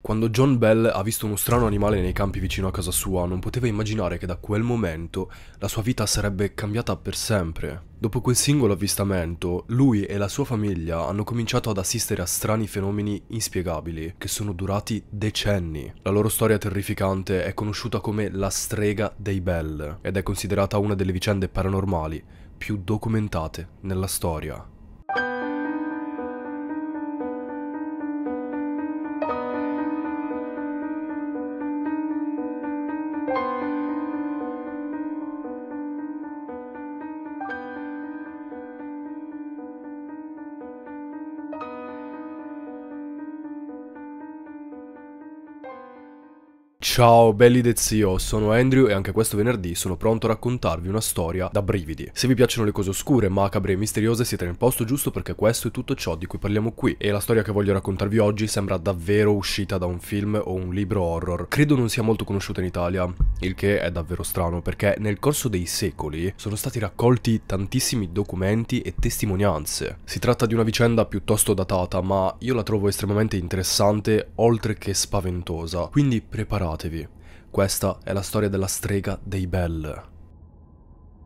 Quando John Bell ha visto uno strano animale nei campi vicino a casa sua, non poteva immaginare che da quel momento la sua vita sarebbe cambiata per sempre. Dopo quel singolo avvistamento, lui e la sua famiglia hanno cominciato ad assistere a strani fenomeni inspiegabili, che sono durati decenni. La loro storia terrificante è conosciuta come la strega dei Bell ed è considerata una delle vicende paranormali più documentate nella storia. Ciao belli del zio, sono Andrew e anche questo venerdì sono pronto a raccontarvi una storia da brividi. Se vi piacciono le cose oscure, macabre e misteriose siete nel posto giusto perché questo è tutto ciò di cui parliamo qui e la storia che voglio raccontarvi oggi sembra davvero uscita da un film o un libro horror. Credo non sia molto conosciuta in Italia, il che è davvero strano perché nel corso dei secoli sono stati raccolti tantissimi documenti e testimonianze. Si tratta di una vicenda piuttosto datata ma io la trovo estremamente interessante oltre che spaventosa, quindi preparatevi. Ricordatevi, questa è la storia della strega dei Bell.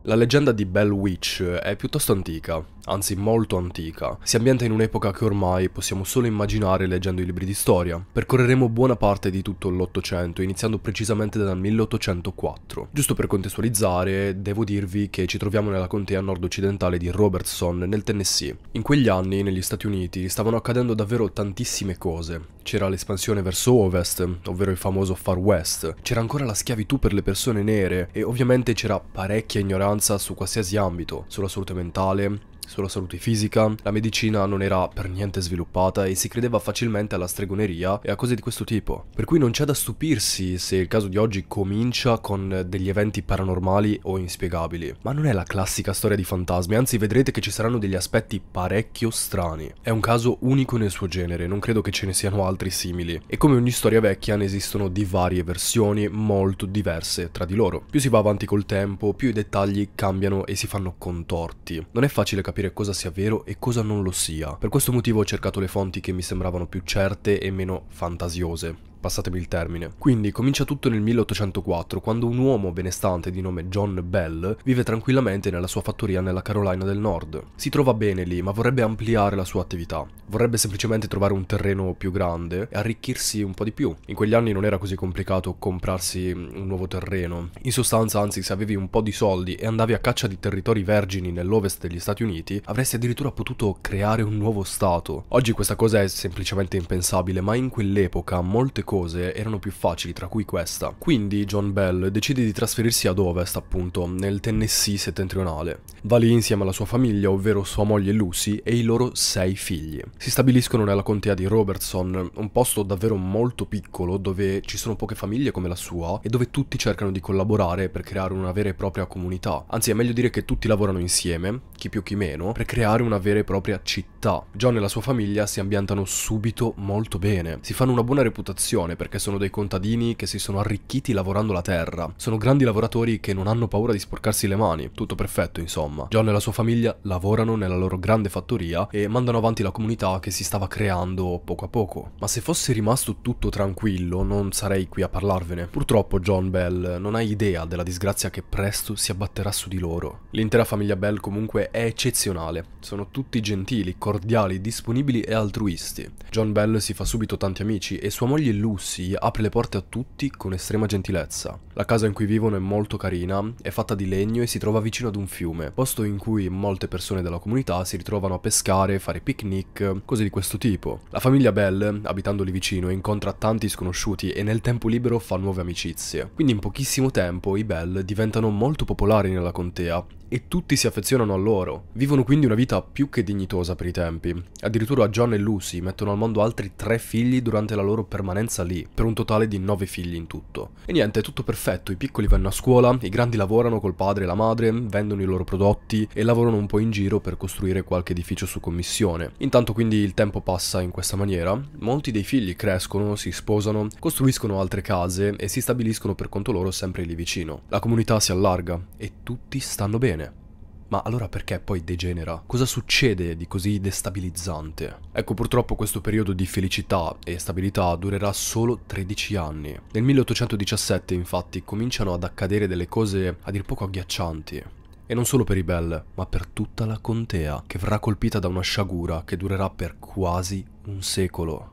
La leggenda di Bell Witch è piuttosto antica, anzi molto antica. Si ambienta in un'epoca che ormai possiamo solo immaginare leggendo i libri di storia. Percorreremo buona parte di tutto l'Ottocento, iniziando precisamente dal 1804. Giusto per contestualizzare, devo dirvi che ci troviamo nella contea nord-occidentale di Robertson, nel Tennessee. In quegli anni, negli Stati Uniti, stavano accadendo davvero tantissime cose. C'era l'espansione verso ovest, ovvero il famoso Far West. C'era ancora la schiavitù per le persone nere e ovviamente c'era parecchia ignoranza tolleranza su qualsiasi ambito, sulla salute mentale, sulla salute fisica, la medicina non era per niente sviluppata e si credeva facilmente alla stregoneria e a cose di questo tipo. Per cui non c'è da stupirsi se il caso di oggi comincia con degli eventi paranormali o inspiegabili. Ma non è la classica storia di fantasmi, anzi vedrete che ci saranno degli aspetti parecchio strani. È un caso unico nel suo genere, non credo che ce ne siano altri simili. E come ogni storia vecchia ne esistono di varie versioni molto diverse tra di loro. Più si va avanti col tempo, più i dettagli cambiano e si fanno contorti. Non è facile capire capire cosa sia vero e cosa non lo sia. Per questo motivo ho cercato le fonti che mi sembravano più certe e meno fantasiose passatemi il termine. Quindi comincia tutto nel 1804, quando un uomo benestante di nome John Bell vive tranquillamente nella sua fattoria nella Carolina del Nord. Si trova bene lì, ma vorrebbe ampliare la sua attività. Vorrebbe semplicemente trovare un terreno più grande e arricchirsi un po' di più. In quegli anni non era così complicato comprarsi mm, un nuovo terreno. In sostanza, anzi, se avevi un po' di soldi e andavi a caccia di territori vergini nell'ovest degli Stati Uniti, avresti addirittura potuto creare un nuovo stato. Oggi questa cosa è semplicemente impensabile, ma in quell'epoca molte cose cose erano più facili, tra cui questa. Quindi John Bell decide di trasferirsi ad ovest, appunto, nel Tennessee settentrionale. Va lì insieme alla sua famiglia, ovvero sua moglie Lucy e i loro sei figli. Si stabiliscono nella contea di Robertson, un posto davvero molto piccolo dove ci sono poche famiglie come la sua e dove tutti cercano di collaborare per creare una vera e propria comunità. Anzi, è meglio dire che tutti lavorano insieme, chi più chi meno, per creare una vera e propria città. John e la sua famiglia si ambientano subito molto bene, si fanno una buona reputazione generazione, perché sono dei contadini che si sono arricchiti lavorando la terra. Sono grandi lavoratori che non hanno paura di sporcarsi le mani, tutto perfetto insomma. John e la sua famiglia lavorano nella loro grande fattoria e mandano avanti la comunità che si stava creando poco a poco. Ma se fosse rimasto tutto tranquillo non sarei qui a parlarvene. Purtroppo John Bell non ha idea della disgrazia che presto si abbatterà su di loro. L'intera famiglia Bell comunque è eccezionale, sono tutti gentili, cordiali, disponibili e altruisti. John Bell si fa subito tanti amici e sua moglie Lou russi apre le porte a tutti con estrema gentilezza. La casa in cui vivono è molto carina, è fatta di legno e si trova vicino ad un fiume, posto in cui molte persone della comunità si ritrovano a pescare, fare picnic, cose di questo tipo. La famiglia Bell, abitando lì vicino, incontra tanti sconosciuti e nel tempo libero fa nuove amicizie. Quindi in pochissimo tempo i Bell diventano molto popolari nella contea e tutti si affezionano a loro. Vivono quindi una vita più che dignitosa per i tempi. Addirittura John e Lucy mettono al mondo altri tre figli durante la loro permanenza residenza lì, per un totale di 9 figli in tutto. E niente, è tutto perfetto, i piccoli vanno a scuola, i grandi lavorano col padre e la madre, vendono i loro prodotti e lavorano un po' in giro per costruire qualche edificio su commissione. Intanto quindi il tempo passa in questa maniera, molti dei figli crescono, si sposano, costruiscono altre case e si stabiliscono per conto loro sempre lì vicino. La comunità si allarga e tutti stanno bene. Ma allora perché poi degenera? Cosa succede di così destabilizzante? Ecco purtroppo questo periodo di felicità e stabilità durerà solo 13 anni. Nel 1817 infatti cominciano ad accadere delle cose a dir poco agghiaccianti. E non solo per i Bell, ma per tutta la contea, che verrà colpita da una sciagura che durerà per quasi un secolo.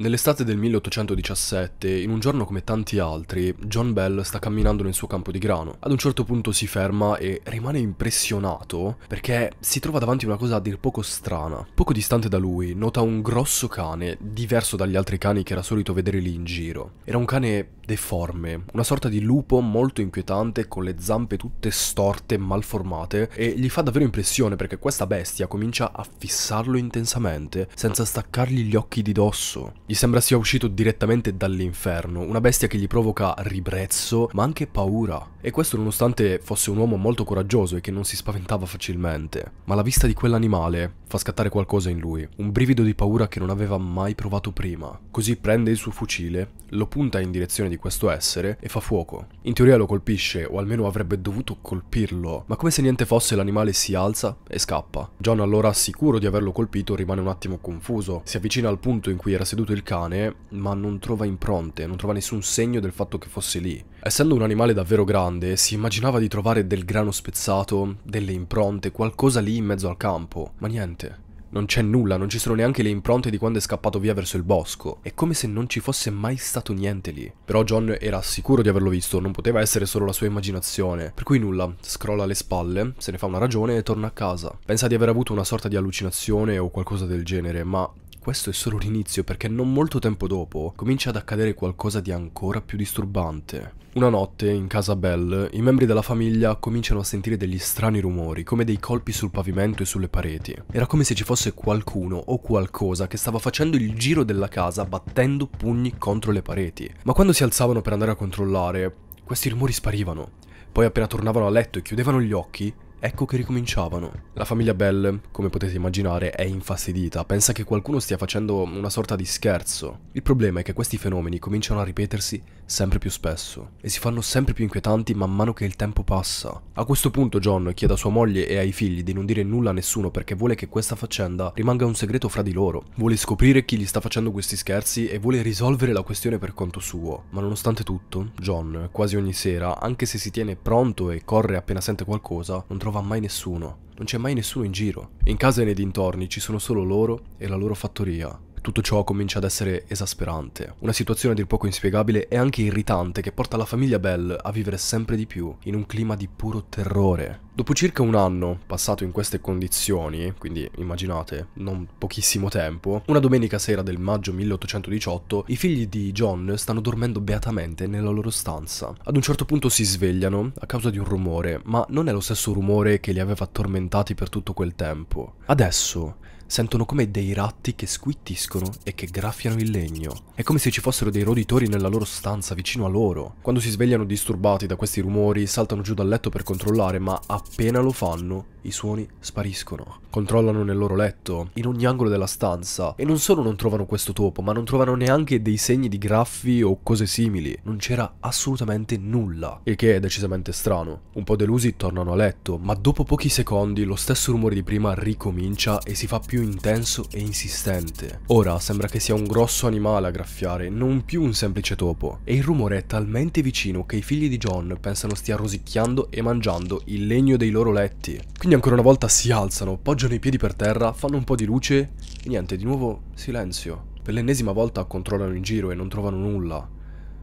Nell'estate del 1817, in un giorno come tanti altri, John Bell sta camminando nel suo campo di grano. Ad un certo punto si ferma e rimane impressionato perché si trova davanti a una cosa a dir poco strana. Poco distante da lui nota un grosso cane, diverso dagli altri cani che era solito vedere lì in giro. Era un cane deforme, una sorta di lupo molto inquietante con le zampe tutte storte, malformate e gli fa davvero impressione perché questa bestia comincia a fissarlo intensamente senza staccargli gli occhi di dosso. Gli sembra sia uscito direttamente dall'inferno, una bestia che gli provoca ribrezzo, ma anche paura. E questo nonostante fosse un uomo molto coraggioso e che non si spaventava facilmente. Ma la vista di quell'animale fa scattare qualcosa in lui, un brivido di paura che non aveva mai provato prima. Così prende il suo fucile, lo punta in direzione di questo essere e fa fuoco. In teoria lo colpisce, o almeno avrebbe dovuto colpirlo, ma come se niente fosse l'animale si alza e scappa. John allora, sicuro di averlo colpito, rimane un attimo confuso. Si avvicina al punto in cui era seduto il il cane, ma non trova impronte, non trova nessun segno del fatto che fosse lì. Essendo un animale davvero grande, si immaginava di trovare del grano spezzato, delle impronte, qualcosa lì in mezzo al campo, ma niente. Non c'è nulla, non ci sono neanche le impronte di quando è scappato via verso il bosco. È come se non ci fosse mai stato niente lì. Però John era sicuro di averlo visto, non poteva essere solo la sua immaginazione. Per cui nulla, scrolla le spalle, se ne fa una ragione e torna a casa. Pensa di aver avuto una sorta di allucinazione o qualcosa del genere, ma questo è solo l'inizio perché non molto tempo dopo comincia ad accadere qualcosa di ancora più disturbante. Una notte, in casa Belle, i membri della famiglia cominciano a sentire degli strani rumori, come dei colpi sul pavimento e sulle pareti. Era come se ci fosse qualcuno o qualcosa che stava facendo il giro della casa battendo pugni contro le pareti. Ma quando si alzavano per andare a controllare, questi rumori sparivano. Poi appena tornavano a letto e chiudevano gli occhi, Ecco che ricominciavano. La famiglia Bell, come potete immaginare, è infastidita, pensa che qualcuno stia facendo una sorta di scherzo. Il problema è che questi fenomeni cominciano a ripetersi sempre più spesso e si fanno sempre più inquietanti man mano che il tempo passa. A questo punto John chiede a sua moglie e ai figli di non dire nulla a nessuno perché vuole che questa faccenda rimanga un segreto fra di loro. Vuole scoprire chi gli sta facendo questi scherzi e vuole risolvere la questione per conto suo. Ma nonostante tutto, John, quasi ogni sera, anche se si tiene pronto e corre appena sente qualcosa, non trova mai nessuno. Non c'è mai nessuno in giro. In casa e nei dintorni ci sono solo loro e la loro fattoria. Tutto ciò comincia ad essere esasperante, una situazione a dir poco inspiegabile e anche irritante che porta la famiglia Bell a vivere sempre di più in un clima di puro terrore. Dopo circa un anno passato in queste condizioni, quindi immaginate, non pochissimo tempo, una domenica sera del maggio 1818 i figli di John stanno dormendo beatamente nella loro stanza. Ad un certo punto si svegliano a causa di un rumore, ma non è lo stesso rumore che li aveva tormentati per tutto quel tempo. Adesso sentono come dei ratti che squittiscono e che graffiano il legno. È come se ci fossero dei roditori nella loro stanza vicino a loro. Quando si svegliano disturbati da questi rumori, saltano giù dal letto per controllare, ma appena lo fanno, i suoni spariscono. Controllano nel loro letto, in ogni angolo della stanza, e non solo non trovano questo topo, ma non trovano neanche dei segni di graffi o cose simili. Non c'era assolutamente nulla, il che è decisamente strano. Un po' delusi tornano a letto, ma dopo pochi secondi lo stesso rumore di prima ricomincia e si fa più più intenso e insistente. Ora sembra che sia un grosso animale a graffiare, non più un semplice topo, e il rumore è talmente vicino che i figli di John pensano stia rosicchiando e mangiando il legno dei loro letti. Quindi ancora una volta si alzano, poggiano i piedi per terra, fanno un po' di luce e niente, di nuovo silenzio. Per l'ennesima volta controllano in giro e non trovano nulla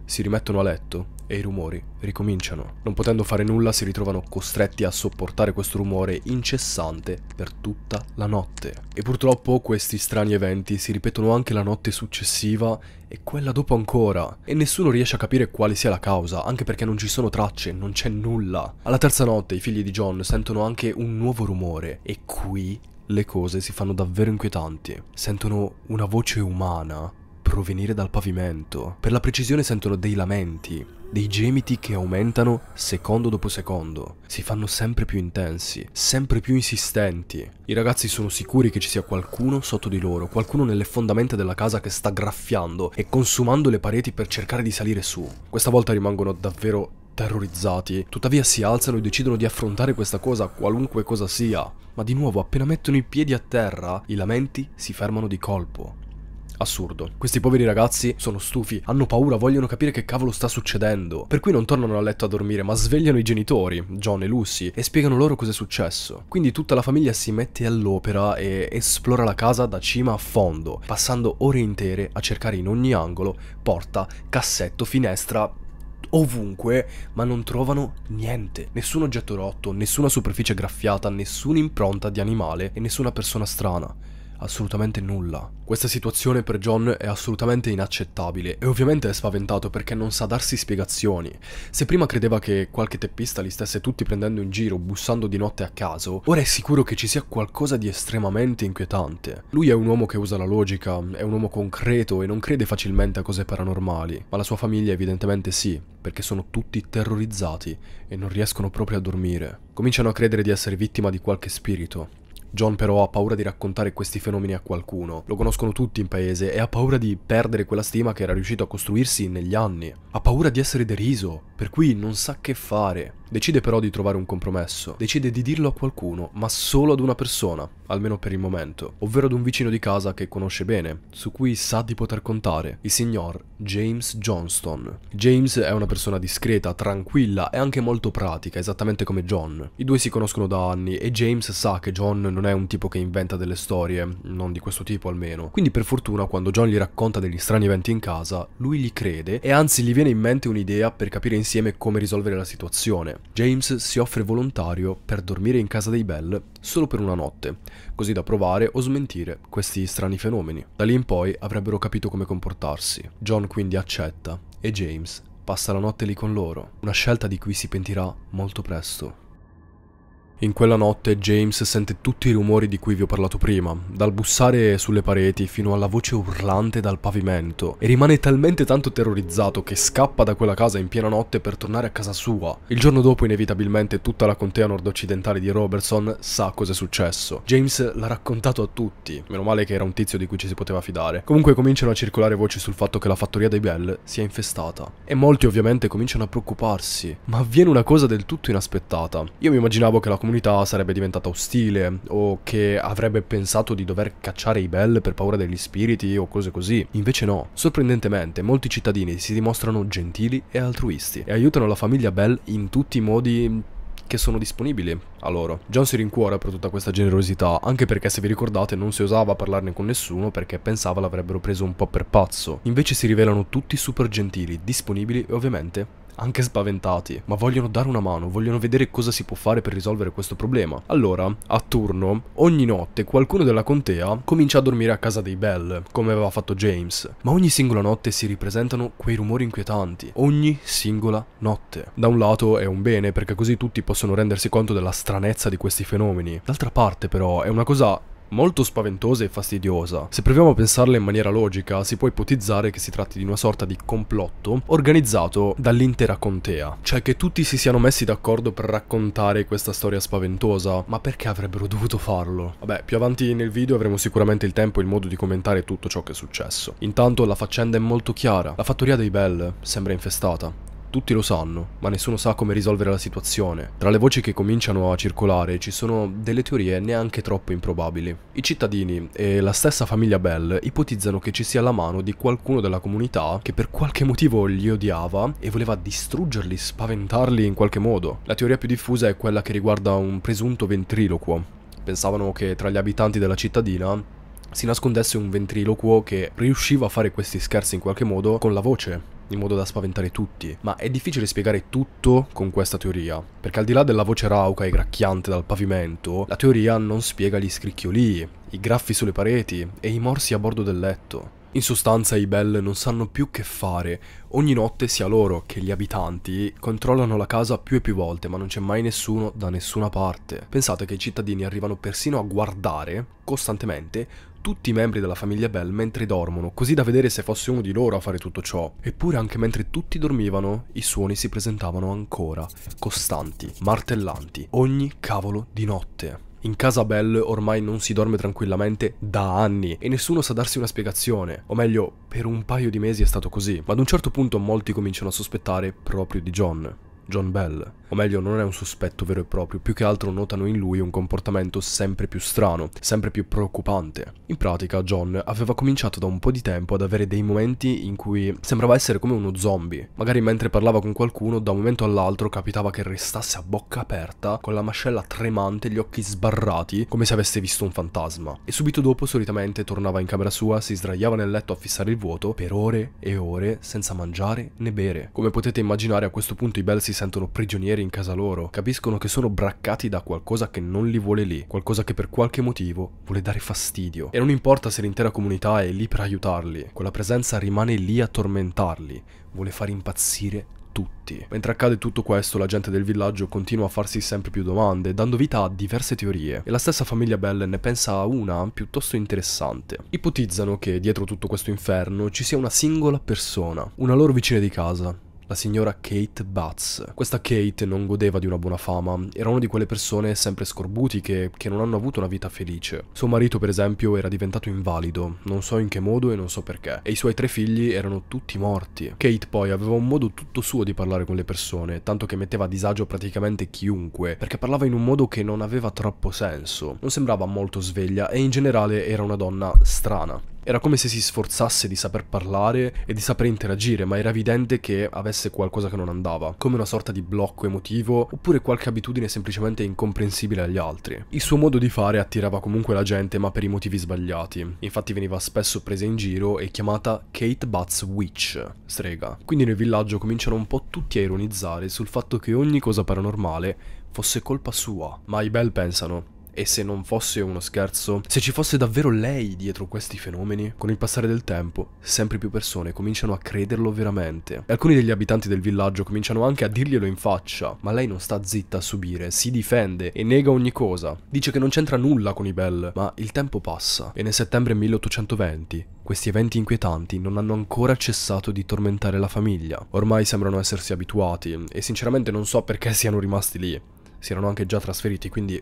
si rimettono a letto e i rumori ricominciano. Non potendo fare nulla si ritrovano costretti a sopportare questo rumore incessante per tutta la notte. E purtroppo questi strani eventi si ripetono anche la notte successiva e quella dopo ancora, e nessuno riesce a capire quale sia la causa, anche perché non ci sono tracce, non c'è nulla. Alla terza notte i figli di John sentono anche un nuovo rumore, e qui le cose si fanno davvero inquietanti. Sentono una voce umana provenire dal pavimento. Per la precisione sentono dei lamenti, dei gemiti che aumentano secondo dopo secondo, si fanno sempre più intensi, sempre più insistenti. I ragazzi sono sicuri che ci sia qualcuno sotto di loro, qualcuno nelle fondamenta della casa che sta graffiando e consumando le pareti per cercare di salire su. Questa volta rimangono davvero terrorizzati, tuttavia si alzano e decidono di affrontare questa cosa qualunque cosa sia. Ma di nuovo, appena mettono i piedi a terra, i lamenti si fermano di colpo Assurdo. Questi poveri ragazzi sono stufi, hanno paura, vogliono capire che cavolo sta succedendo. Per cui non tornano a letto a dormire, ma svegliano i genitori, John e Lucy, e spiegano loro cosa è successo. Quindi tutta la famiglia si mette all'opera e esplora la casa da cima a fondo, passando ore intere a cercare in ogni angolo, porta, cassetto, finestra, ovunque, ma non trovano niente. Nessun oggetto rotto, nessuna superficie graffiata, nessuna impronta di animale e nessuna persona strana. Assolutamente nulla. Questa situazione per John è assolutamente inaccettabile e ovviamente è spaventato perché non sa darsi spiegazioni. Se prima credeva che qualche teppista li stesse tutti prendendo in giro, bussando di notte a caso, ora è sicuro che ci sia qualcosa di estremamente inquietante. Lui è un uomo che usa la logica, è un uomo concreto e non crede facilmente a cose paranormali, ma la sua famiglia evidentemente sì, perché sono tutti terrorizzati e non riescono proprio a dormire. Cominciano a credere di essere vittima di qualche spirito, John però ha paura di raccontare questi fenomeni a qualcuno, lo conoscono tutti in paese e ha paura di perdere quella stima che era riuscito a costruirsi negli anni. Ha paura di essere deriso, per cui non sa che fare. Decide però di trovare un compromesso, decide di dirlo a qualcuno, ma solo ad una persona, almeno per il momento, ovvero ad un vicino di casa che conosce bene, su cui sa di poter contare, il signor James Johnston. James è una persona discreta, tranquilla e anche molto pratica, esattamente come John. I due si conoscono da anni e James sa che John non è un tipo che inventa delle storie, non di questo tipo almeno. Quindi per fortuna quando John gli racconta degli strani eventi in casa, lui gli crede e anzi gli viene in mente un'idea per capire insieme come risolvere la situazione. James si offre volontario per dormire in casa dei Bell solo per una notte, così da provare o smentire questi strani fenomeni. Da lì in poi avrebbero capito come comportarsi. John quindi accetta e James passa la notte lì con loro, una scelta di cui si pentirà molto presto. In quella notte James sente tutti i rumori di cui vi ho parlato prima, dal bussare sulle pareti fino alla voce urlante dal pavimento, e rimane talmente tanto terrorizzato che scappa da quella casa in piena notte per tornare a casa sua. Il giorno dopo inevitabilmente tutta la contea nordoccidentale di Robertson sa cosa è successo. James l'ha raccontato a tutti, meno male che era un tizio di cui ci si poteva fidare. Comunque cominciano a circolare voci sul fatto che la fattoria dei Bell sia infestata, e molti ovviamente cominciano a preoccuparsi, ma avviene una cosa del tutto inaspettata. Io mi immaginavo che la comunità sarebbe diventata ostile o che avrebbe pensato di dover cacciare i Bell per paura degli spiriti o cose così. Invece no, sorprendentemente molti cittadini si dimostrano gentili e altruisti e aiutano la famiglia Bell in tutti i modi che sono disponibili a loro. John si rincuora per tutta questa generosità, anche perché se vi ricordate non si osava parlarne con nessuno perché pensava l'avrebbero preso un po' per pazzo. Invece si rivelano tutti super gentili, disponibili e ovviamente anche spaventati, ma vogliono dare una mano, vogliono vedere cosa si può fare per risolvere questo problema. Allora, a turno, ogni notte qualcuno della contea comincia a dormire a casa dei Bell, come aveva fatto James, ma ogni singola notte si ripresentano quei rumori inquietanti, ogni singola notte. Da un lato è un bene perché così tutti possono rendersi conto della stranezza di questi fenomeni, d'altra parte però è una cosa molto spaventosa e fastidiosa. Se proviamo a pensarla in maniera logica, si può ipotizzare che si tratti di una sorta di complotto organizzato dall'intera contea, cioè che tutti si siano messi d'accordo per raccontare questa storia spaventosa, ma perché avrebbero dovuto farlo? Vabbè, più avanti nel video avremo sicuramente il tempo e il modo di commentare tutto ciò che è successo. Intanto la faccenda è molto chiara, la fattoria dei Bell sembra infestata. Tutti lo sanno, ma nessuno sa come risolvere la situazione. Tra le voci che cominciano a circolare ci sono delle teorie neanche troppo improbabili. I cittadini e la stessa famiglia Bell ipotizzano che ci sia la mano di qualcuno della comunità che per qualche motivo li odiava e voleva distruggerli, spaventarli in qualche modo. La teoria più diffusa è quella che riguarda un presunto ventriloquo. Pensavano che tra gli abitanti della cittadina si nascondesse un ventriloquo che riusciva a fare questi scherzi in qualche modo con la voce in modo da spaventare tutti, ma è difficile spiegare tutto con questa teoria, perché al di là della voce rauca e gracchiante dal pavimento, la teoria non spiega gli scricchiolii, i graffi sulle pareti e i morsi a bordo del letto. In sostanza i Bell non sanno più che fare, ogni notte sia loro che gli abitanti controllano la casa più e più volte ma non c'è mai nessuno da nessuna parte. Pensate che i cittadini arrivano persino a guardare costantemente tutti i membri della famiglia Bell mentre dormono, così da vedere se fosse uno di loro a fare tutto ciò. Eppure anche mentre tutti dormivano, i suoni si presentavano ancora, costanti, martellanti, ogni cavolo di notte. In casa Bell ormai non si dorme tranquillamente da anni e nessuno sa darsi una spiegazione, o meglio, per un paio di mesi è stato così, ma ad un certo punto molti cominciano a sospettare proprio di John, John Bell o meglio non è un sospetto vero e proprio, più che altro notano in lui un comportamento sempre più strano, sempre più preoccupante. In pratica John aveva cominciato da un po' di tempo ad avere dei momenti in cui sembrava essere come uno zombie, magari mentre parlava con qualcuno da un momento all'altro capitava che restasse a bocca aperta, con la mascella tremante, gli occhi sbarrati, come se avesse visto un fantasma. E subito dopo solitamente tornava in camera sua, si sdraiava nel letto a fissare il vuoto per ore e ore senza mangiare né bere. Come potete immaginare a questo punto i Bell si sentono prigionieri stranieri in casa loro, capiscono che sono braccati da qualcosa che non li vuole lì, qualcosa che per qualche motivo vuole dare fastidio. E non importa se l'intera comunità è lì per aiutarli, quella presenza rimane lì a tormentarli, vuole far impazzire tutti. Mentre accade tutto questo, la gente del villaggio continua a farsi sempre più domande, dando vita a diverse teorie, e la stessa famiglia Bell ne pensa a una piuttosto interessante. Ipotizzano che dietro tutto questo inferno ci sia una singola persona, una loro vicina di casa, la signora Kate Butts. Questa Kate non godeva di una buona fama, era una di quelle persone sempre scorbutiche che non hanno avuto una vita felice. Suo marito, per esempio, era diventato invalido, non so in che modo e non so perché, e i suoi tre figli erano tutti morti. Kate poi aveva un modo tutto suo di parlare con le persone, tanto che metteva a disagio praticamente chiunque, perché parlava in un modo che non aveva troppo senso, non sembrava molto sveglia e in generale era una donna strana. Era come se si sforzasse di saper parlare e di saper interagire, ma era evidente che avesse qualcosa che non andava, come una sorta di blocco emotivo oppure qualche abitudine semplicemente incomprensibile agli altri. Il suo modo di fare attirava comunque la gente, ma per i motivi sbagliati. Infatti veniva spesso presa in giro e chiamata Kate Butts Witch, strega. Quindi nel villaggio cominciano un po' tutti a ironizzare sul fatto che ogni cosa paranormale fosse colpa sua, ma i Bell pensano e se non fosse uno scherzo, se ci fosse davvero lei dietro questi fenomeni, con il passare del tempo, sempre più persone cominciano a crederlo veramente. E alcuni degli abitanti del villaggio cominciano anche a dirglielo in faccia, ma lei non sta zitta a subire, si difende e nega ogni cosa. Dice che non c'entra nulla con i Bell, ma il tempo passa e nel settembre 1820 questi eventi inquietanti non hanno ancora cessato di tormentare la famiglia. Ormai sembrano essersi abituati e sinceramente non so perché siano rimasti lì. Si erano anche già trasferiti, quindi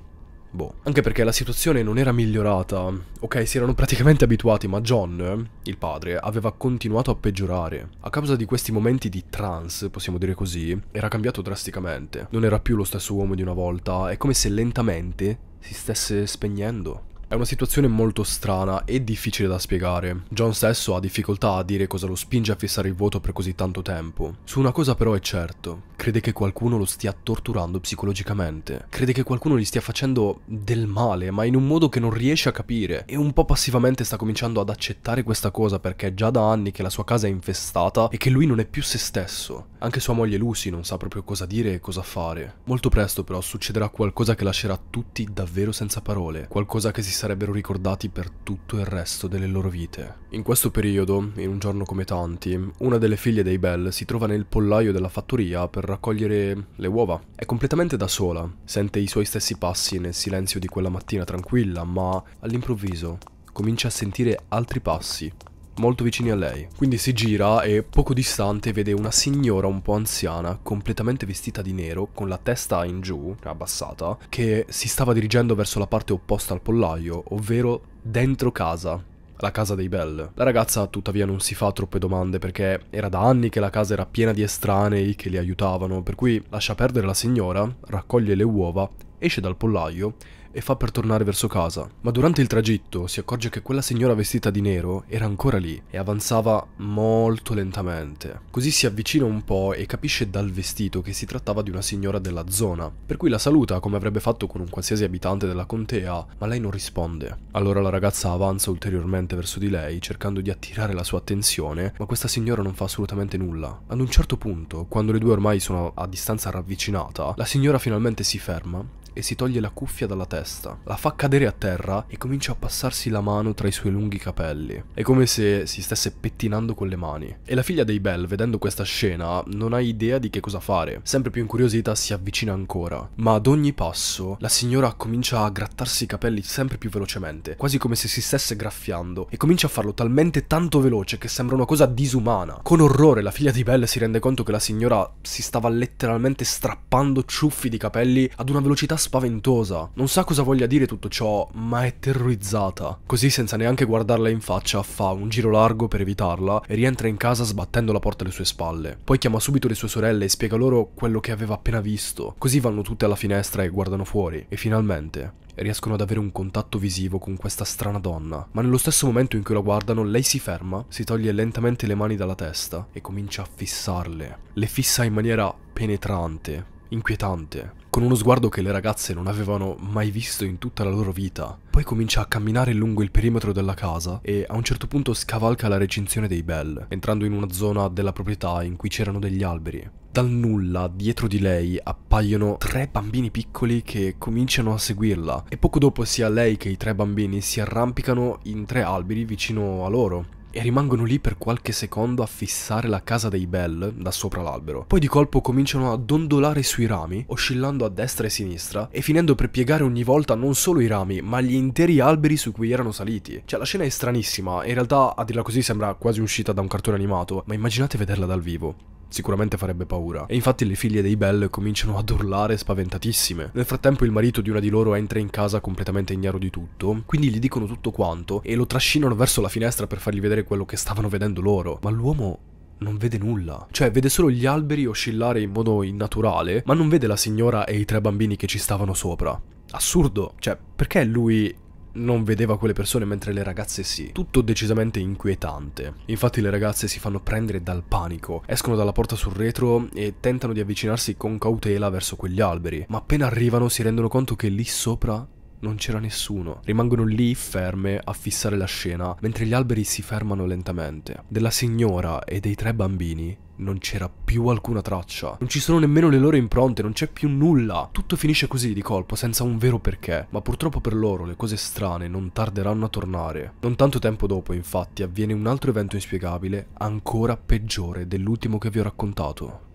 Boh. Anche perché la situazione non era migliorata. Ok, si erano praticamente abituati, ma John, il padre, aveva continuato a peggiorare. A causa di questi momenti di trance, possiamo dire così, era cambiato drasticamente. Non era più lo stesso uomo di una volta, è come se lentamente si stesse spegnendo. È una situazione molto strana e difficile da spiegare. John stesso ha difficoltà a dire cosa lo spinge a fissare il voto per così tanto tempo. Su una cosa però è certo, crede che qualcuno lo stia torturando psicologicamente, crede che qualcuno gli stia facendo del male, ma in un modo che non riesce a capire e un po' passivamente sta cominciando ad accettare questa cosa perché è già da anni che la sua casa è infestata e che lui non è più se stesso. Anche sua moglie Lucy non sa proprio cosa dire e cosa fare. Molto presto però succederà qualcosa che lascerà tutti davvero senza parole, qualcosa che si sarebbero ricordati per tutto il resto delle loro vite. In questo periodo, in un giorno come tanti, una delle figlie dei Bell si trova nel pollaio della fattoria per raccogliere le uova. È completamente da sola, sente i suoi stessi passi nel silenzio di quella mattina tranquilla, ma all'improvviso comincia a sentire altri passi molto vicini a lei. Quindi si gira e poco distante vede una signora un po' anziana, completamente vestita di nero, con la testa in giù, abbassata, che si stava dirigendo verso la parte opposta al pollaio, ovvero dentro casa, la casa dei Bell. La ragazza tuttavia non si fa troppe domande perché era da anni che la casa era piena di estranei che li aiutavano, per cui lascia perdere la signora, raccoglie le uova, esce dal pollaio e fa per tornare verso casa. Ma durante il tragitto si accorge che quella signora vestita di nero era ancora lì e avanzava molto lentamente. Così si avvicina un po' e capisce dal vestito che si trattava di una signora della zona, per cui la saluta come avrebbe fatto con un qualsiasi abitante della contea, ma lei non risponde. Allora la ragazza avanza ulteriormente verso di lei cercando di attirare la sua attenzione, ma questa signora non fa assolutamente nulla. Ad un certo punto, quando le due ormai sono a distanza ravvicinata, la signora finalmente si ferma e si toglie la cuffia dalla testa. La fa cadere a terra e comincia a passarsi la mano tra i suoi lunghi capelli. È come se si stesse pettinando con le mani. E la figlia dei Bell, vedendo questa scena, non ha idea di che cosa fare. Sempre più incuriosita si avvicina ancora. Ma ad ogni passo la signora comincia a grattarsi i capelli sempre più velocemente, quasi come se si stesse graffiando, e comincia a farlo talmente tanto veloce che sembra una cosa disumana. Con orrore la figlia di Bell si rende conto che la signora si stava letteralmente strappando ciuffi di capelli ad una velocità spaventosa. Non sa cosa voglia dire tutto ciò, ma è terrorizzata. Così, senza neanche guardarla in faccia, fa un giro largo per evitarla e rientra in casa sbattendo la porta alle sue spalle. Poi chiama subito le sue sorelle e spiega loro quello che aveva appena visto. Così vanno tutte alla finestra e guardano fuori. E finalmente riescono ad avere un contatto visivo con questa strana donna, ma nello stesso momento in cui la guardano lei si ferma, si toglie lentamente le mani dalla testa e comincia a fissarle. Le fissa in maniera penetrante, inquietante con uno sguardo che le ragazze non avevano mai visto in tutta la loro vita. Poi comincia a camminare lungo il perimetro della casa e a un certo punto scavalca la recinzione dei Bell, entrando in una zona della proprietà in cui c'erano degli alberi. Dal nulla, dietro di lei, appaiono tre bambini piccoli che cominciano a seguirla e poco dopo sia lei che i tre bambini si arrampicano in tre alberi vicino a loro e rimangono lì per qualche secondo a fissare la casa dei Bell da sopra l'albero. Poi di colpo cominciano a dondolare sui rami, oscillando a destra e sinistra e finendo per piegare ogni volta non solo i rami, ma gli interi alberi su cui erano saliti. Cioè la scena è stranissima, in realtà a dirla così sembra quasi uscita da un cartone animato, ma immaginate vederla dal vivo sicuramente farebbe paura. E infatti le figlie dei Bell cominciano ad urlare spaventatissime. Nel frattempo il marito di una di loro entra in casa completamente ignaro di tutto, quindi gli dicono tutto quanto e lo trascinano verso la finestra per fargli vedere quello che stavano vedendo loro. Ma l'uomo non vede nulla. Cioè, vede solo gli alberi oscillare in modo innaturale, ma non vede la signora e i tre bambini che ci stavano sopra. Assurdo, cioè, perché lui non vedeva quelle persone mentre le ragazze sì. Tutto decisamente inquietante. Infatti le ragazze si fanno prendere dal panico, escono dalla porta sul retro e tentano di avvicinarsi con cautela verso quegli alberi, ma appena arrivano si rendono conto che lì sopra non c'era nessuno. Rimangono lì ferme a fissare la scena mentre gli alberi si fermano lentamente. Della signora e dei tre bambini non c'era più alcuna traccia. Non ci sono nemmeno le loro impronte, non c'è più nulla. Tutto finisce così di colpo, senza un vero perché. Ma purtroppo per loro le cose strane non tarderanno a tornare. Non tanto tempo dopo, infatti, avviene un altro evento inspiegabile, ancora peggiore dell'ultimo che vi ho raccontato.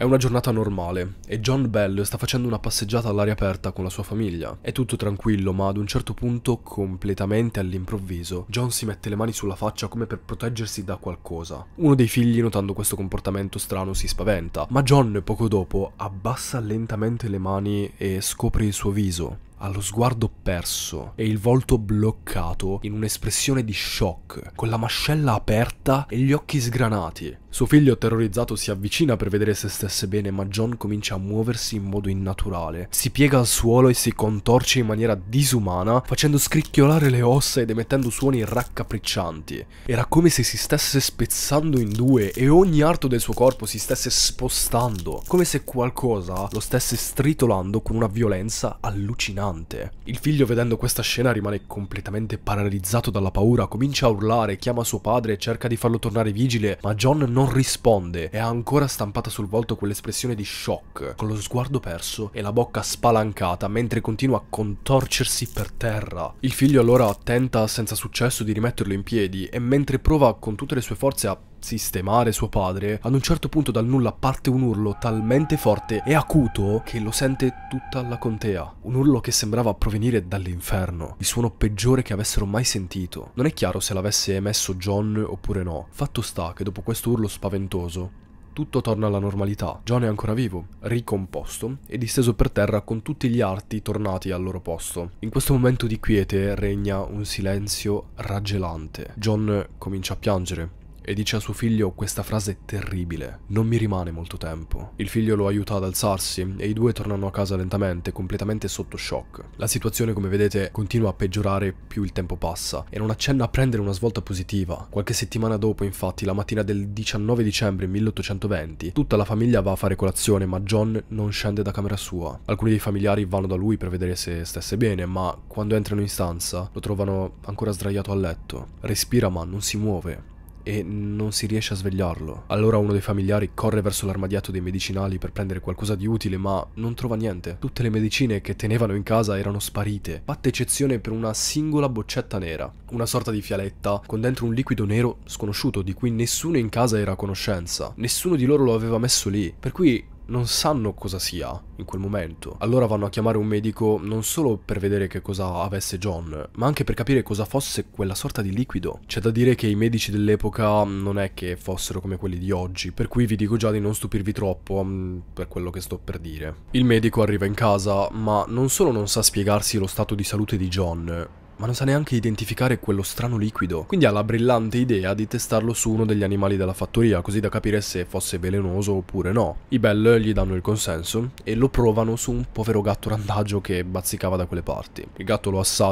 È una giornata normale e John Bell sta facendo una passeggiata all'aria aperta con la sua famiglia. È tutto tranquillo, ma ad un certo punto, completamente all'improvviso, John si mette le mani sulla faccia come per proteggersi da qualcosa. Uno dei figli, notando questo comportamento strano, si spaventa, ma John poco dopo abbassa lentamente le mani e scopre il suo viso allo sguardo perso e il volto bloccato in un'espressione di shock, con la mascella aperta e gli occhi sgranati. Suo figlio terrorizzato si avvicina per vedere se stesse bene, ma John comincia a muoversi in modo innaturale. Si piega al suolo e si contorce in maniera disumana, facendo scricchiolare le ossa ed emettendo suoni raccapriccianti. Era come se si stesse spezzando in due e ogni arto del suo corpo si stesse spostando, come se qualcosa lo stesse stritolando con una violenza allucinante. Il figlio vedendo questa scena rimane completamente paralizzato dalla paura, comincia a urlare, chiama suo padre e cerca di farlo tornare vigile, ma John non non risponde e ha ancora stampata sul volto quell'espressione di shock, con lo sguardo perso e la bocca spalancata mentre continua a contorcersi per terra. Il figlio allora tenta senza successo di rimetterlo in piedi e mentre prova con tutte le sue forze a sistemare suo padre, ad un certo punto dal nulla parte un urlo talmente forte e acuto che lo sente tutta la contea. Un urlo che sembrava provenire dall'inferno, il suono peggiore che avessero mai sentito. Non è chiaro se l'avesse emesso John oppure no. Fatto sta che dopo questo urlo spaventoso, tutto torna alla normalità. John è ancora vivo, ricomposto e disteso per terra con tutti gli arti tornati al loro posto. In questo momento di quiete regna un silenzio raggelante. John comincia a piangere, e dice a suo figlio questa frase terribile. Non mi rimane molto tempo. Il figlio lo aiuta ad alzarsi e i due tornano a casa lentamente, completamente sotto shock. La situazione, come vedete, continua a peggiorare più il tempo passa e non accenna a prendere una svolta positiva. Qualche settimana dopo, infatti, la mattina del 19 dicembre 1820, tutta la famiglia va a fare colazione, ma John non scende da camera sua. Alcuni dei familiari vanno da lui per vedere se stesse bene, ma quando entrano in stanza lo trovano ancora sdraiato a letto. Respira ma non si muove e non si riesce a svegliarlo. Allora uno dei familiari corre verso l'armadietto dei medicinali per prendere qualcosa di utile, ma non trova niente. Tutte le medicine che tenevano in casa erano sparite, fatta eccezione per una singola boccetta nera, una sorta di fialetta con dentro un liquido nero sconosciuto di cui nessuno in casa era a conoscenza. Nessuno di loro lo aveva messo lì, per cui non sanno cosa sia in quel momento. Allora vanno a chiamare un medico non solo per vedere che cosa avesse John, ma anche per capire cosa fosse quella sorta di liquido. C'è da dire che i medici dell'epoca non è che fossero come quelli di oggi, per cui vi dico già di non stupirvi troppo mm, per quello che sto per dire. Il medico arriva in casa, ma non solo non sa spiegarsi lo stato di salute di John, ma non sa neanche identificare quello strano liquido, quindi ha la brillante idea di testarlo su uno degli animali della fattoria, così da capire se fosse velenoso oppure no. I Bell gli danno il consenso e lo provano su un povero gatto randagio che bazzicava da quelle parti. Il gatto lo assaggia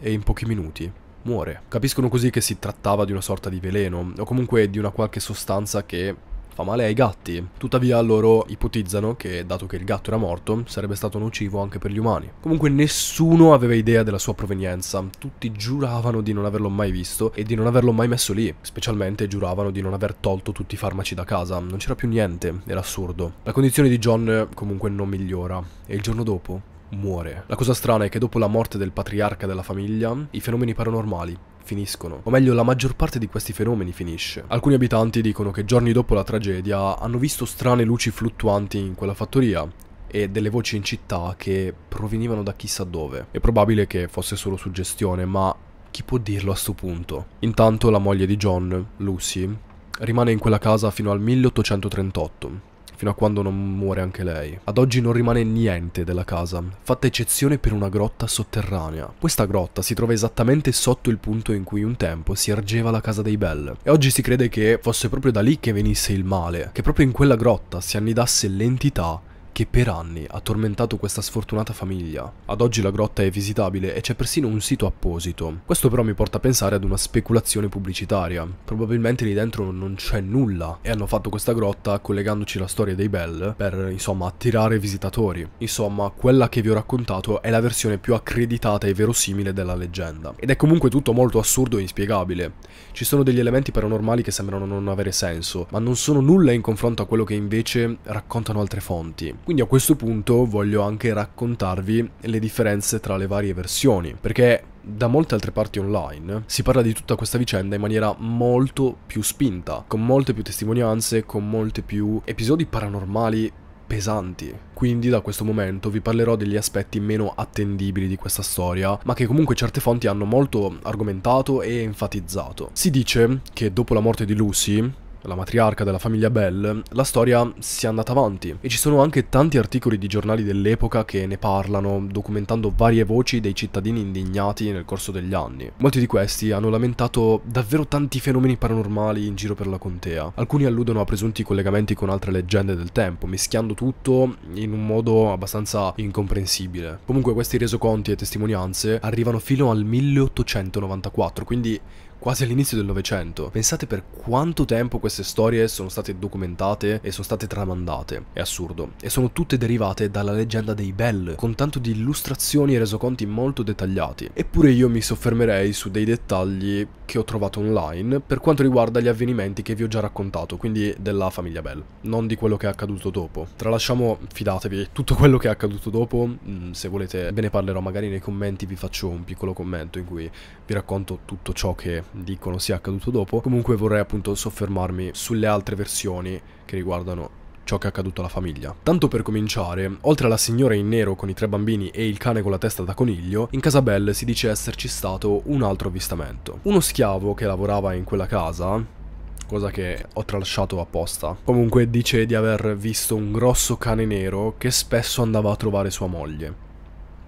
e in pochi minuti muore. Capiscono così che si trattava di una sorta di veleno, o comunque di una qualche sostanza che fa male ai gatti. Tuttavia loro ipotizzano che, dato che il gatto era morto, sarebbe stato nocivo anche per gli umani. Comunque nessuno aveva idea della sua provenienza, tutti giuravano di non averlo mai visto e di non averlo mai messo lì, specialmente giuravano di non aver tolto tutti i farmaci da casa, non c'era più niente, era assurdo. La condizione di John comunque non migliora e il giorno dopo muore. La cosa strana è che dopo la morte del patriarca della famiglia, i fenomeni paranormali finiscono, o meglio la maggior parte di questi fenomeni finisce. Alcuni abitanti dicono che giorni dopo la tragedia hanno visto strane luci fluttuanti in quella fattoria e delle voci in città che provenivano da chissà dove. È probabile che fosse solo suggestione, ma chi può dirlo a sto punto? Intanto la moglie di John, Lucy, rimane in quella casa fino al 1838, fino a quando non muore anche lei. Ad oggi non rimane niente della casa, fatta eccezione per una grotta sotterranea. Questa grotta si trova esattamente sotto il punto in cui un tempo si ergeva la casa dei Bell, e oggi si crede che fosse proprio da lì che venisse il male, che proprio in quella grotta si annidasse l'entità che per anni ha tormentato questa sfortunata famiglia. Ad oggi la grotta è visitabile e c'è persino un sito apposito. Questo però mi porta a pensare ad una speculazione pubblicitaria. Probabilmente lì dentro non c'è nulla e hanno fatto questa grotta collegandoci la storia dei Bell per, insomma, attirare visitatori. Insomma, quella che vi ho raccontato è la versione più accreditata e verosimile della leggenda. Ed è comunque tutto molto assurdo e inspiegabile. Ci sono degli elementi paranormali che sembrano non avere senso, ma non sono nulla in confronto a quello che invece raccontano altre fonti. Quindi a questo punto voglio anche raccontarvi le differenze tra le varie versioni, perché da molte altre parti online si parla di tutta questa vicenda in maniera molto più spinta, con molte più testimonianze, con molti più episodi paranormali pesanti. Quindi da questo momento vi parlerò degli aspetti meno attendibili di questa storia, ma che comunque certe fonti hanno molto argomentato e enfatizzato. Si dice che dopo la morte di Lucy, la matriarca della famiglia Bell, la storia si è andata avanti e ci sono anche tanti articoli di giornali dell'epoca che ne parlano, documentando varie voci dei cittadini indignati nel corso degli anni. Molti di questi hanno lamentato davvero tanti fenomeni paranormali in giro per la contea. Alcuni alludono a presunti collegamenti con altre leggende del tempo, mischiando tutto in un modo abbastanza incomprensibile. Comunque questi resoconti e testimonianze arrivano fino al 1894, quindi quasi all'inizio del Novecento. Pensate per quanto tempo queste storie sono state documentate e sono state tramandate. È assurdo. E sono tutte derivate dalla leggenda dei Bell, con tanto di illustrazioni e resoconti molto dettagliati. Eppure io mi soffermerei su dei dettagli che ho trovato online per quanto riguarda gli avvenimenti che vi ho già raccontato, quindi della famiglia Bell, non di quello che è accaduto dopo. Tralasciamo, fidatevi, tutto quello che è accaduto dopo, mm, se volete ve ne parlerò magari nei commenti, vi faccio un piccolo commento in cui vi racconto tutto ciò che dicono sia accaduto dopo. Comunque vorrei appunto soffermarmi sulle altre versioni che riguardano ciò che è accaduto alla famiglia. Tanto per cominciare, oltre alla signora in nero con i tre bambini e il cane con la testa da coniglio, in casa Bell si dice esserci stato un altro avvistamento. Uno schiavo che lavorava in quella casa, cosa che ho tralasciato apposta. Comunque dice di aver visto un grosso cane nero che spesso andava a trovare sua moglie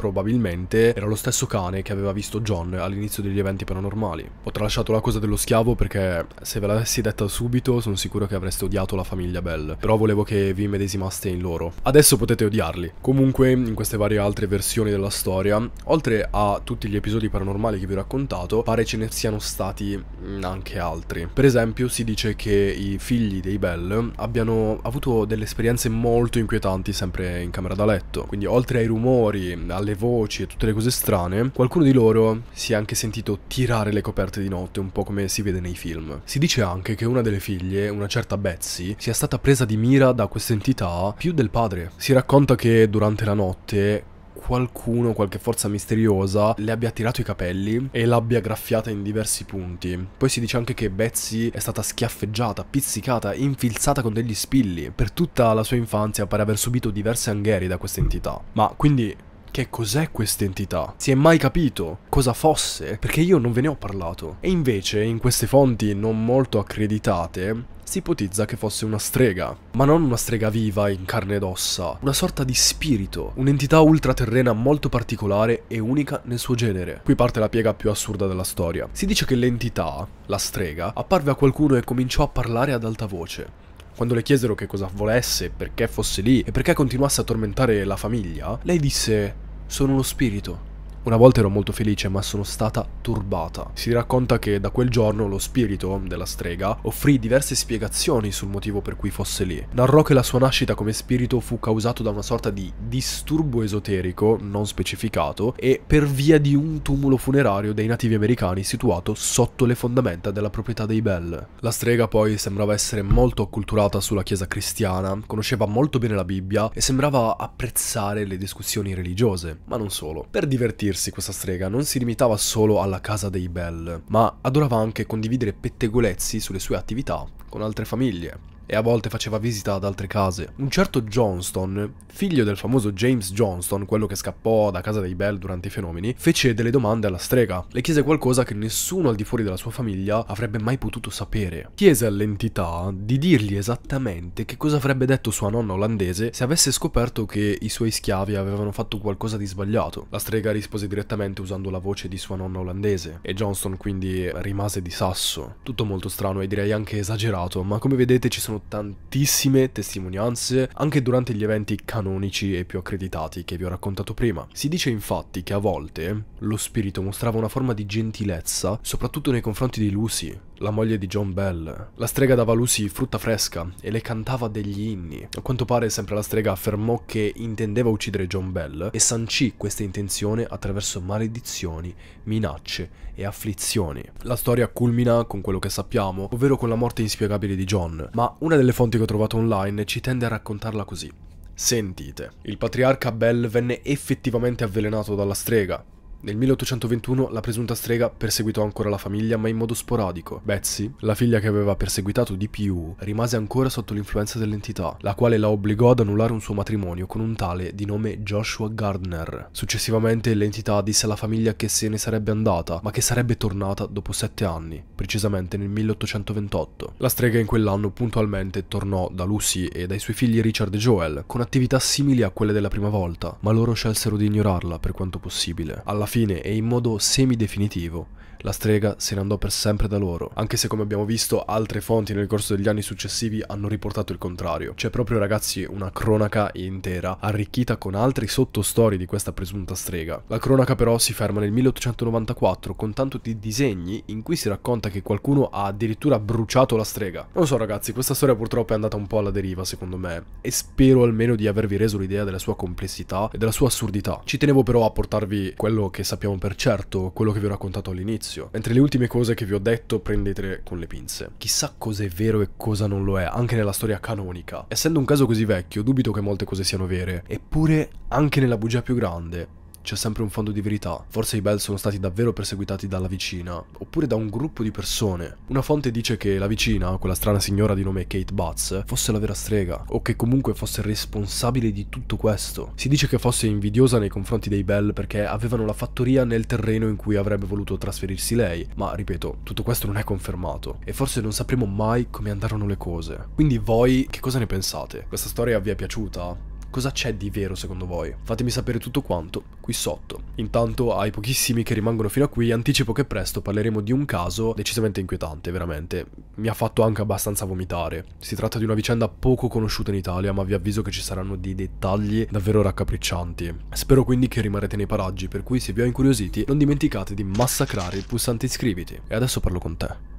probabilmente era lo stesso cane che aveva visto John all'inizio degli eventi paranormali. Ho tralasciato la cosa dello schiavo perché se ve l'avessi detta subito sono sicuro che avreste odiato la famiglia Bell, però volevo che vi medesimaste in loro. Adesso potete odiarli. Comunque, in queste varie altre versioni della storia, oltre a tutti gli episodi paranormali che vi ho raccontato, pare ce ne siano stati mm, anche altri. Per esempio, si dice che i figli dei Bell abbiano avuto delle esperienze molto inquietanti sempre in camera da letto, quindi oltre ai rumori, alle le voci e tutte le cose strane, qualcuno di loro si è anche sentito tirare le coperte di notte, un po' come si vede nei film. Si dice anche che una delle figlie, una certa Betsy, sia stata presa di mira da questa entità più del padre. Si racconta che durante la notte qualcuno, qualche forza misteriosa, le abbia tirato i capelli e l'abbia graffiata in diversi punti. Poi si dice anche che Betsy è stata schiaffeggiata, pizzicata, infilzata con degli spilli. Per tutta la sua infanzia pare aver subito diverse angherie da questa entità. Ma quindi che cos'è questa entità? Si è mai capito cosa fosse? Perché io non ve ne ho parlato. E invece, in queste fonti non molto accreditate, si ipotizza che fosse una strega, ma non una strega viva in carne ed ossa, una sorta di spirito, un'entità ultraterrena molto particolare e unica nel suo genere. Qui parte la piega più assurda della storia. Si dice che l'entità, la strega, apparve a qualcuno e cominciò a parlare ad alta voce. Quando le chiesero che cosa volesse, perché fosse lì e perché continuasse a tormentare la famiglia, lei disse: Sono uno spirito una volta ero molto felice ma sono stata turbata. Si racconta che da quel giorno lo spirito della strega offrì diverse spiegazioni sul motivo per cui fosse lì. Narrò che la sua nascita come spirito fu causato da una sorta di disturbo esoterico non specificato e per via di un tumulo funerario dei nativi americani situato sotto le fondamenta della proprietà dei Bell. La strega poi sembrava essere molto acculturata sulla chiesa cristiana, conosceva molto bene la Bibbia e sembrava apprezzare le discussioni religiose, ma non solo. Per divertirsi dirsi questa strega non si limitava solo alla casa dei Bell, ma adorava anche condividere pettegolezzi sulle sue attività con altre famiglie e a volte faceva visita ad altre case. Un certo Johnston, figlio del famoso James Johnston, quello che scappò da casa dei Bell durante i fenomeni, fece delle domande alla strega. Le chiese qualcosa che nessuno al di fuori della sua famiglia avrebbe mai potuto sapere. Chiese all'entità di dirgli esattamente che cosa avrebbe detto sua nonna olandese se avesse scoperto che i suoi schiavi avevano fatto qualcosa di sbagliato. La strega rispose direttamente usando la voce di sua nonna olandese e Johnston quindi rimase di sasso. Tutto molto strano e direi anche esagerato, ma come vedete ci sono tantissime testimonianze anche durante gli eventi canonici e più accreditati che vi ho raccontato prima. Si dice infatti che a volte lo spirito mostrava una forma di gentilezza soprattutto nei confronti di Lucy, la moglie di John Bell. La strega dava a Lucy frutta fresca e le cantava degli inni. A quanto pare sempre la strega affermò che intendeva uccidere John Bell e sancì questa intenzione attraverso maledizioni, minacce e afflizioni. La storia culmina con quello che sappiamo, ovvero con la morte inspiegabile di John, ma una delle fonti che ho trovato online ci tende a raccontarla così. Sentite, il patriarca Bell venne effettivamente avvelenato dalla strega, nel 1821 la presunta strega perseguitò ancora la famiglia ma in modo sporadico. Betsy, la figlia che aveva perseguitato di più, rimase ancora sotto l'influenza dell'entità, la quale la obbligò ad annullare un suo matrimonio con un tale di nome Joshua Gardner. Successivamente l'entità disse alla famiglia che se ne sarebbe andata, ma che sarebbe tornata dopo sette anni, precisamente nel 1828. La strega in quell'anno puntualmente tornò da Lucy e dai suoi figli Richard e Joel, con attività simili a quelle della prima volta, ma loro scelsero di ignorarla per quanto possibile. Alla fine e in modo semidefinitivo la strega se ne andò per sempre da loro, anche se come abbiamo visto altre fonti nel corso degli anni successivi hanno riportato il contrario. C'è proprio ragazzi una cronaca intera, arricchita con altri sottostori di questa presunta strega. La cronaca però si ferma nel 1894 con tanto di disegni in cui si racconta che qualcuno ha addirittura bruciato la strega. Non so ragazzi, questa storia purtroppo è andata un po' alla deriva secondo me e spero almeno di avervi reso l'idea della sua complessità e della sua assurdità. Ci tenevo però a portarvi quello che sappiamo per certo, quello che vi ho raccontato all'inizio giudizio, mentre le ultime cose che vi ho detto prendetele con le pinze. Chissà cosa è vero e cosa non lo è, anche nella storia canonica. Essendo un caso così vecchio, dubito che molte cose siano vere, eppure anche nella bugia più grande c'è sempre un fondo di verità. Forse i Bell sono stati davvero perseguitati dalla vicina, oppure da un gruppo di persone. Una fonte dice che la vicina, quella strana signora di nome Kate Butts, fosse la vera strega, o che comunque fosse responsabile di tutto questo. Si dice che fosse invidiosa nei confronti dei Bell perché avevano la fattoria nel terreno in cui avrebbe voluto trasferirsi lei, ma ripeto, tutto questo non è confermato, e forse non sapremo mai come andarono le cose. Quindi voi che cosa ne pensate? Questa storia vi è piaciuta? Cosa c'è di vero secondo voi? Fatemi sapere tutto quanto qui sotto. Intanto ai pochissimi che rimangono fino a qui anticipo che presto parleremo di un caso decisamente inquietante, veramente. Mi ha fatto anche abbastanza vomitare. Si tratta di una vicenda poco conosciuta in Italia, ma vi avviso che ci saranno dei dettagli davvero raccapriccianti. Spero quindi che rimarrete nei paraggi, per cui se vi ho incuriositi non dimenticate di massacrare il pulsante iscriviti. E adesso parlo con te.